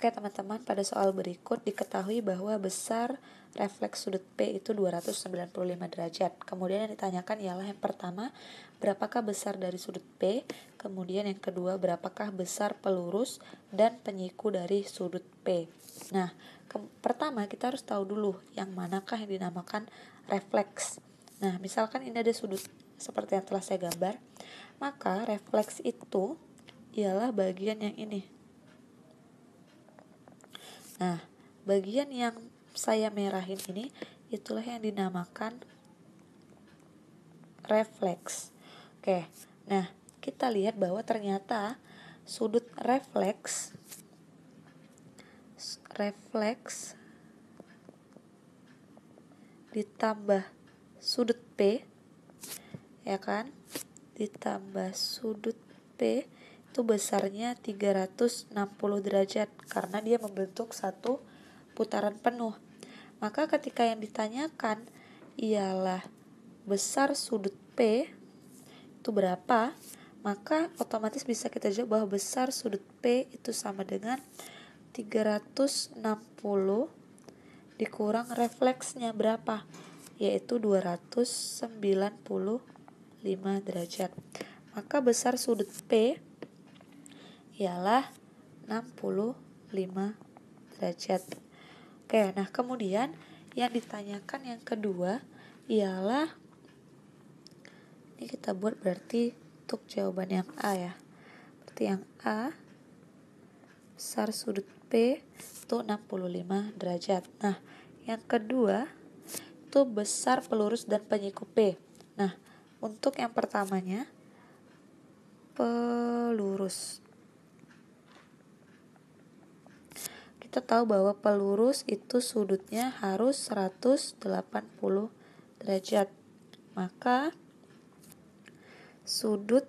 Oke teman-teman, pada soal berikut diketahui bahwa besar refleks sudut P itu 295 derajat. Kemudian yang ditanyakan ialah yang pertama, berapakah besar dari sudut P? Kemudian yang kedua, berapakah besar pelurus dan penyiku dari sudut P? Nah, pertama kita harus tahu dulu yang manakah yang dinamakan refleks. Nah, misalkan ini ada sudut seperti yang telah saya gambar, maka refleks itu ialah bagian yang ini, Nah, bagian yang saya merahin ini itulah yang dinamakan refleks. Oke. Nah, kita lihat bahwa ternyata sudut refleks refleks ditambah sudut P ya kan ditambah sudut P itu besarnya 360 derajat karena dia membentuk satu putaran penuh. Maka ketika yang ditanyakan ialah besar sudut P itu berapa, maka otomatis bisa kita jawab bahwa besar sudut P itu sama dengan 360 dikurang refleksnya berapa yaitu 295 derajat maka besar sudut P ialah 65 derajat. Oke, nah kemudian yang ditanyakan yang kedua ialah ini kita buat berarti untuk jawaban yang A ya. Berarti yang A besar sudut P itu 65 derajat. Nah, yang kedua itu besar pelurus dan penyiku P. Nah, untuk yang pertamanya pelurus kita tahu bahwa pelurus itu sudutnya harus 180 derajat. Maka sudut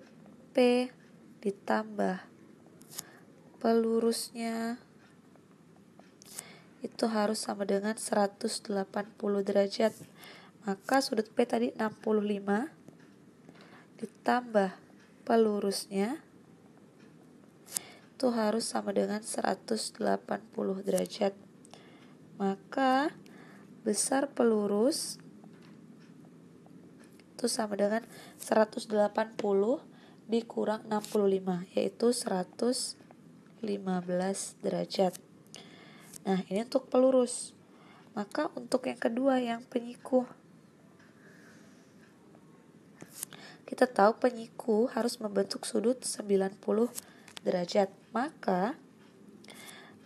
P ditambah pelurusnya itu harus sama dengan 180 derajat. Maka sudut P tadi 65 ditambah pelurusnya itu harus sama dengan 180 derajat. Maka besar pelurus itu sama dengan 180 dikurang 65 yaitu 115 derajat. Nah, ini untuk pelurus. Maka untuk yang kedua yang penyiku, kita tahu penyiku harus membentuk sudut 90 derajat. Maka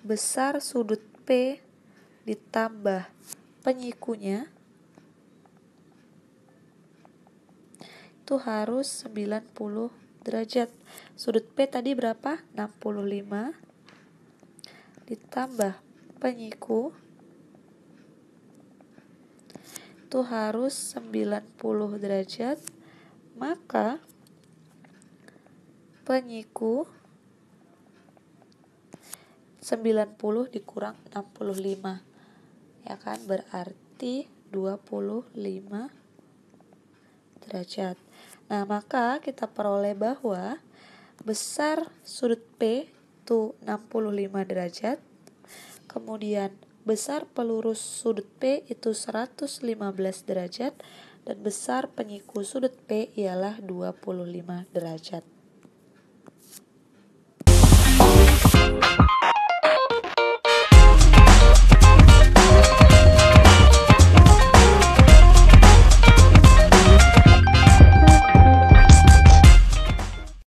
besar sudut P ditambah penyikunya itu harus 90 derajat. Sudut P tadi berapa? 65 ditambah penyiku itu harus 90 derajat maka penyiku 90 dikurang 65 ya kan berarti 25 derajat nah maka kita peroleh bahwa besar sudut P itu 65 derajat kemudian besar pelurus sudut P itu 115 derajat dan besar penyiku sudut P ialah 25 derajat.